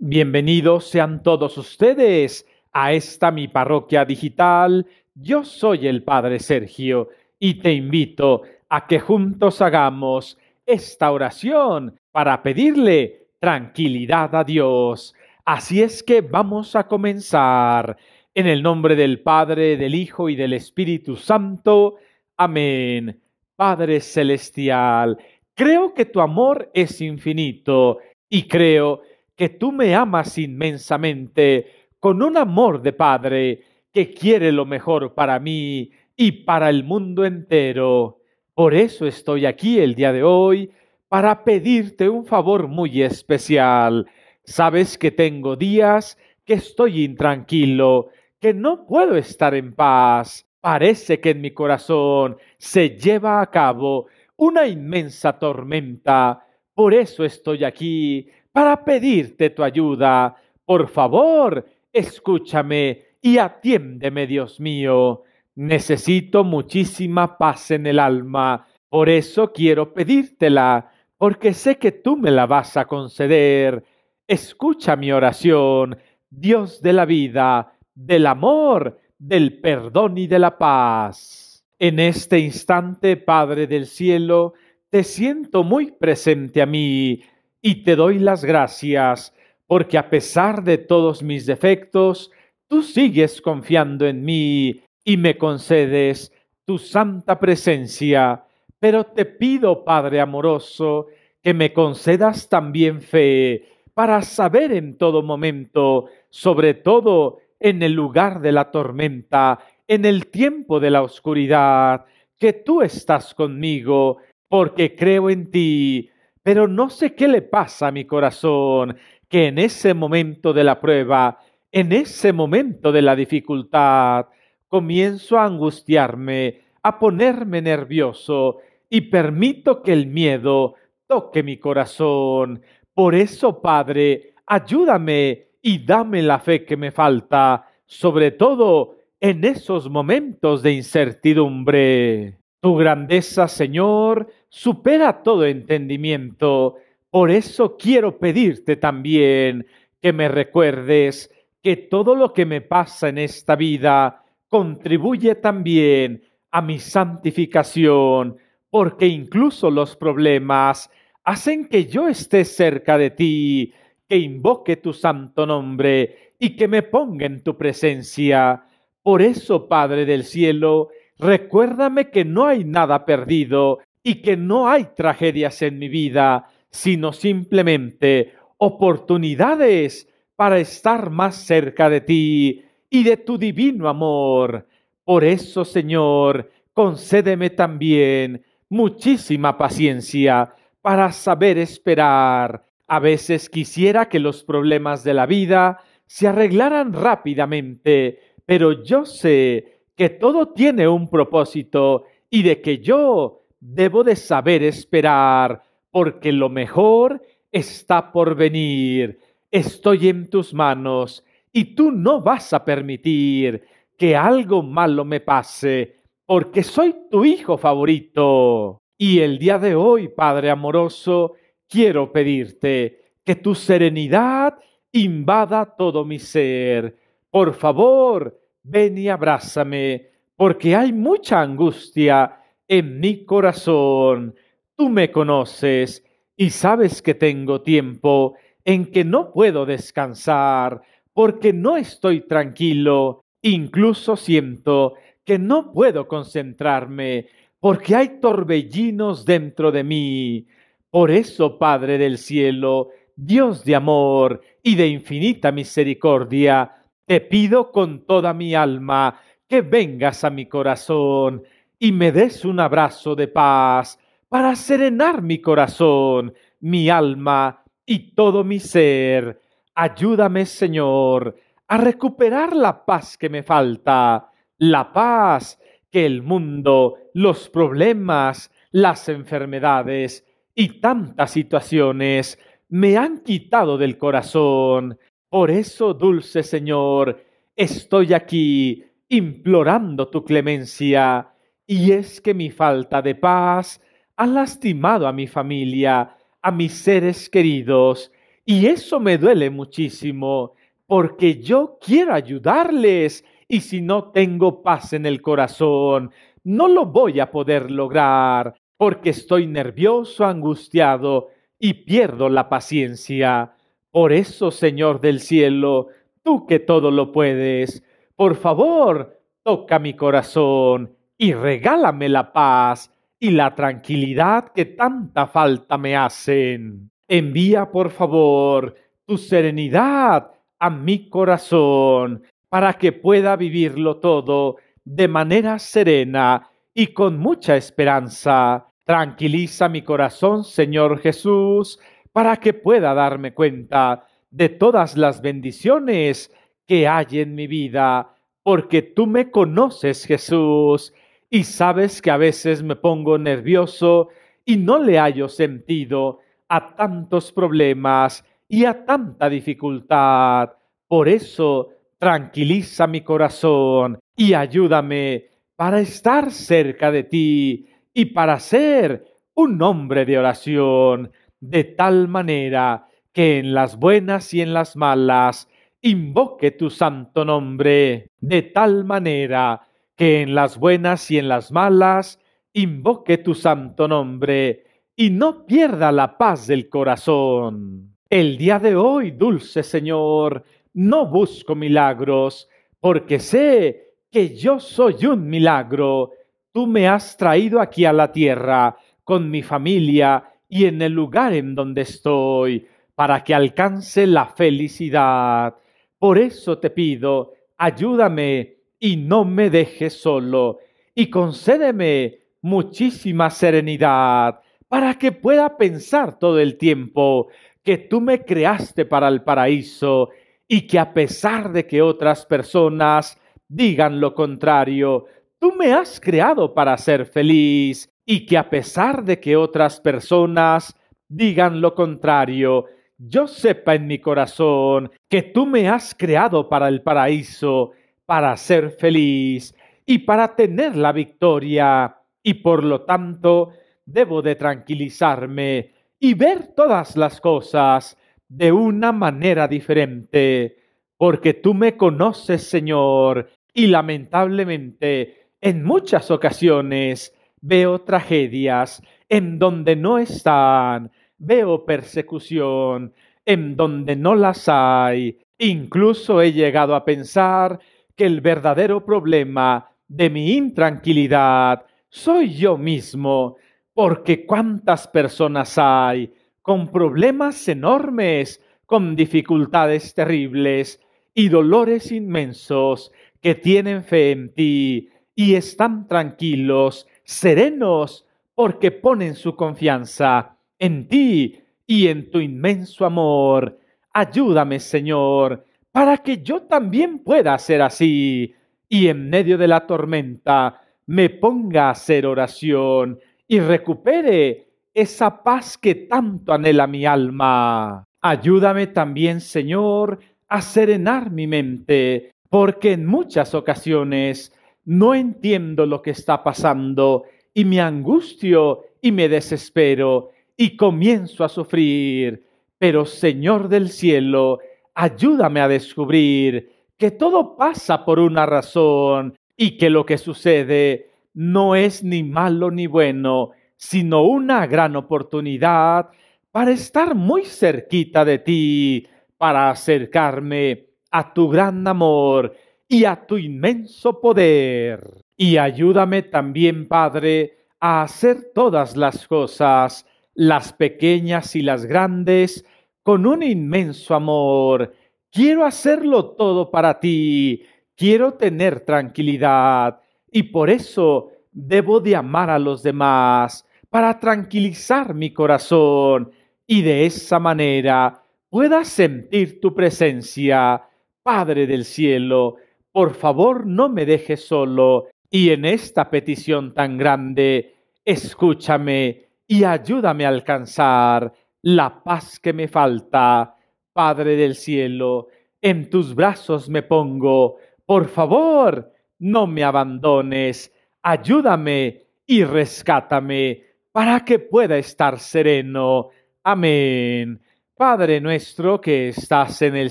Bienvenidos sean todos ustedes a esta mi parroquia digital. Yo soy el Padre Sergio y te invito a que juntos hagamos esta oración para pedirle tranquilidad a Dios. Así es que vamos a comenzar. En el nombre del Padre, del Hijo y del Espíritu Santo. Amén. Padre Celestial, creo que tu amor es infinito y creo que que tú me amas inmensamente, con un amor de Padre que quiere lo mejor para mí y para el mundo entero. Por eso estoy aquí el día de hoy, para pedirte un favor muy especial. Sabes que tengo días que estoy intranquilo, que no puedo estar en paz. Parece que en mi corazón se lleva a cabo una inmensa tormenta. Por eso estoy aquí, para pedirte tu ayuda. Por favor, escúchame y atiéndeme, Dios mío. Necesito muchísima paz en el alma. Por eso quiero pedírtela, porque sé que tú me la vas a conceder. Escucha mi oración, Dios de la vida, del amor, del perdón y de la paz. En este instante, Padre del cielo, te siento muy presente a mí y te doy las gracias porque a pesar de todos mis defectos, tú sigues confiando en mí y me concedes tu santa presencia. Pero te pido, Padre amoroso, que me concedas también fe para saber en todo momento, sobre todo en el lugar de la tormenta, en el tiempo de la oscuridad, que tú estás conmigo, porque creo en ti pero no sé qué le pasa a mi corazón, que en ese momento de la prueba, en ese momento de la dificultad, comienzo a angustiarme, a ponerme nervioso y permito que el miedo toque mi corazón. Por eso, Padre, ayúdame y dame la fe que me falta, sobre todo en esos momentos de incertidumbre. Tu grandeza, Señor, supera todo entendimiento. Por eso quiero pedirte también que me recuerdes que todo lo que me pasa en esta vida contribuye también a mi santificación, porque incluso los problemas hacen que yo esté cerca de ti, que invoque tu santo nombre y que me ponga en tu presencia. Por eso, Padre del Cielo, recuérdame que no hay nada perdido, y que no hay tragedias en mi vida, sino simplemente oportunidades para estar más cerca de ti y de tu divino amor. Por eso, Señor, concédeme también muchísima paciencia para saber esperar. A veces quisiera que los problemas de la vida se arreglaran rápidamente, pero yo sé que todo tiene un propósito y de que yo debo de saber esperar, porque lo mejor está por venir. Estoy en tus manos y tú no vas a permitir que algo malo me pase, porque soy tu hijo favorito. Y el día de hoy, Padre amoroso, quiero pedirte que tu serenidad invada todo mi ser. Por favor, ven y abrázame, porque hay mucha angustia en mi corazón. Tú me conoces y sabes que tengo tiempo en que no puedo descansar porque no estoy tranquilo. Incluso siento que no puedo concentrarme porque hay torbellinos dentro de mí. Por eso, Padre del cielo, Dios de amor y de infinita misericordia, te pido con toda mi alma que vengas a mi corazón y me des un abrazo de paz para serenar mi corazón, mi alma y todo mi ser. Ayúdame, Señor, a recuperar la paz que me falta, la paz que el mundo, los problemas, las enfermedades y tantas situaciones me han quitado del corazón. Por eso, dulce Señor, estoy aquí implorando tu clemencia y es que mi falta de paz ha lastimado a mi familia, a mis seres queridos, y eso me duele muchísimo, porque yo quiero ayudarles, y si no tengo paz en el corazón, no lo voy a poder lograr, porque estoy nervioso, angustiado, y pierdo la paciencia. Por eso, Señor del cielo, tú que todo lo puedes, por favor, toca mi corazón y regálame la paz y la tranquilidad que tanta falta me hacen. Envía, por favor, tu serenidad a mi corazón para que pueda vivirlo todo de manera serena y con mucha esperanza. Tranquiliza mi corazón, Señor Jesús, para que pueda darme cuenta de todas las bendiciones que hay en mi vida, porque tú me conoces, Jesús, y sabes que a veces me pongo nervioso y no le hallo sentido a tantos problemas y a tanta dificultad. Por eso, tranquiliza mi corazón y ayúdame para estar cerca de ti y para ser un hombre de oración, de tal manera que en las buenas y en las malas invoque tu santo nombre, de tal manera que en las buenas y en las malas invoque tu santo nombre y no pierda la paz del corazón. El día de hoy, dulce Señor, no busco milagros, porque sé que yo soy un milagro. Tú me has traído aquí a la tierra, con mi familia y en el lugar en donde estoy, para que alcance la felicidad. Por eso te pido, ayúdame y no me dejes solo, y concédeme muchísima serenidad para que pueda pensar todo el tiempo que tú me creaste para el paraíso y que a pesar de que otras personas digan lo contrario, tú me has creado para ser feliz y que a pesar de que otras personas digan lo contrario, yo sepa en mi corazón que tú me has creado para el paraíso para ser feliz y para tener la victoria y por lo tanto debo de tranquilizarme y ver todas las cosas de una manera diferente, porque tú me conoces, Señor, y lamentablemente en muchas ocasiones veo tragedias en donde no están, veo persecución en donde no las hay, incluso he llegado a pensar que el verdadero problema de mi intranquilidad soy yo mismo, porque cuántas personas hay con problemas enormes, con dificultades terribles y dolores inmensos que tienen fe en ti y están tranquilos, serenos, porque ponen su confianza en ti y en tu inmenso amor. Ayúdame, Señor, para que yo también pueda ser así y en medio de la tormenta me ponga a hacer oración y recupere esa paz que tanto anhela mi alma. Ayúdame también, Señor, a serenar mi mente, porque en muchas ocasiones no entiendo lo que está pasando y me angustio y me desespero y comienzo a sufrir. Pero Señor del cielo, Ayúdame a descubrir que todo pasa por una razón y que lo que sucede no es ni malo ni bueno, sino una gran oportunidad para estar muy cerquita de ti, para acercarme a tu gran amor y a tu inmenso poder. Y ayúdame también, Padre, a hacer todas las cosas, las pequeñas y las grandes, con un inmenso amor. Quiero hacerlo todo para ti. Quiero tener tranquilidad. Y por eso debo de amar a los demás para tranquilizar mi corazón y de esa manera pueda sentir tu presencia. Padre del cielo, por favor no me dejes solo y en esta petición tan grande, escúchame y ayúdame a alcanzar la paz que me falta, Padre del cielo, en tus brazos me pongo, por favor, no me abandones, ayúdame y rescátame para que pueda estar sereno. Amén. Padre nuestro que estás en el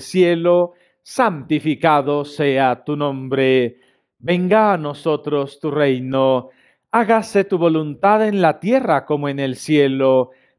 cielo, santificado sea tu nombre. Venga a nosotros tu reino. Hágase tu voluntad en la tierra como en el cielo.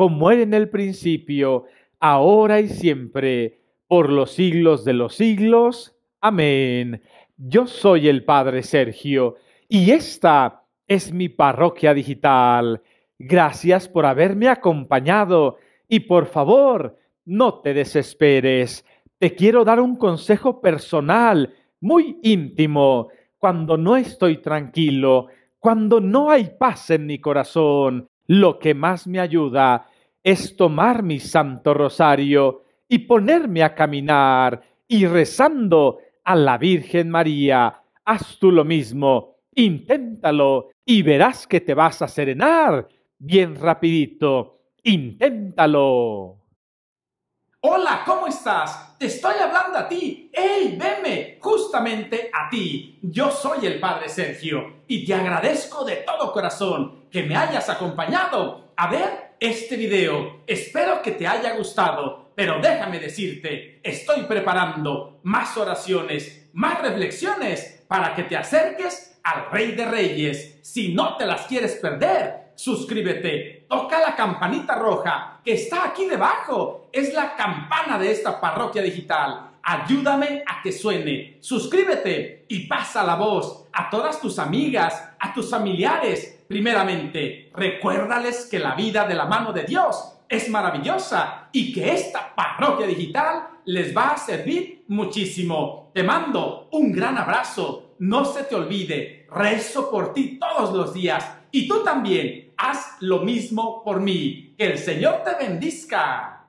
como era en el principio, ahora y siempre, por los siglos de los siglos. Amén. Yo soy el Padre Sergio y esta es mi parroquia digital. Gracias por haberme acompañado y por favor, no te desesperes. Te quiero dar un consejo personal, muy íntimo, cuando no estoy tranquilo, cuando no hay paz en mi corazón. Lo que más me ayuda es tomar mi santo rosario y ponerme a caminar y rezando a la Virgen María. Haz tú lo mismo, inténtalo y verás que te vas a serenar bien rapidito. Inténtalo. Hola, ¿cómo estás? Te estoy hablando a ti. ¡Ey, veme! Justamente a ti. Yo soy el Padre Sergio y te agradezco de todo corazón que me hayas acompañado. A ver, este video. Espero que te haya gustado, pero déjame decirte, estoy preparando más oraciones, más reflexiones para que te acerques al Rey de Reyes. Si no te las quieres perder, suscríbete, toca la campanita roja que está aquí debajo. Es la campana de esta parroquia digital ayúdame a que suene. Suscríbete y pasa la voz a todas tus amigas, a tus familiares. Primeramente, recuérdales que la vida de la mano de Dios es maravillosa y que esta parroquia digital les va a servir muchísimo. Te mando un gran abrazo. No se te olvide, rezo por ti todos los días y tú también haz lo mismo por mí. Que el Señor te bendiga.